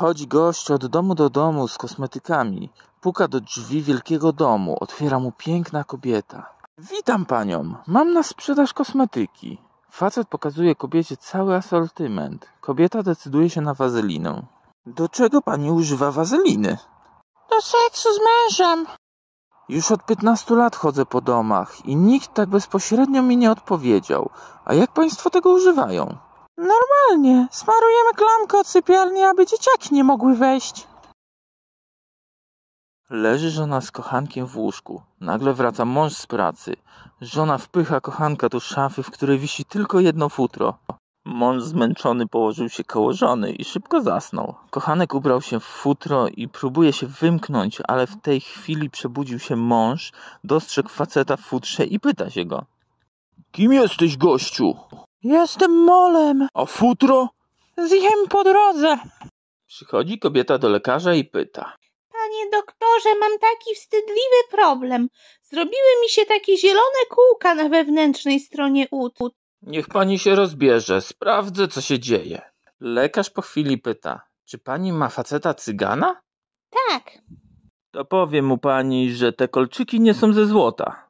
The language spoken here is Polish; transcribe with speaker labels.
Speaker 1: Chodzi gość od domu do domu z kosmetykami. Puka do drzwi wielkiego domu. Otwiera mu piękna kobieta. Witam panią. Mam na sprzedaż kosmetyki. Facet pokazuje kobiecie cały asortyment. Kobieta decyduje się na wazelinę. Do czego pani używa wazeliny? Do seksu z mężem. Już od 15 lat chodzę po domach i nikt tak bezpośrednio mi nie odpowiedział. A jak państwo tego używają? Normalnie, smarujemy klamkę od sypialni, aby dzieciaki nie mogły wejść. Leży żona z kochankiem w łóżku. Nagle wraca mąż z pracy. Żona wpycha kochanka do szafy, w której wisi tylko jedno futro. Mąż zmęczony położył się koło żony i szybko zasnął. Kochanek ubrał się w futro i próbuje się wymknąć, ale w tej chwili przebudził się mąż, dostrzegł faceta w futrze i pyta się go. Kim jesteś, gościu? Jestem molem. A futro? Zjem po drodze. Przychodzi kobieta do lekarza i pyta. Panie doktorze, mam taki wstydliwy problem. Zrobiły mi się takie zielone kółka na wewnętrznej stronie ud. Niech pani się rozbierze, sprawdzę co się dzieje. Lekarz po chwili pyta, czy pani ma faceta cygana? Tak. To powiem mu pani, że te kolczyki nie są ze złota.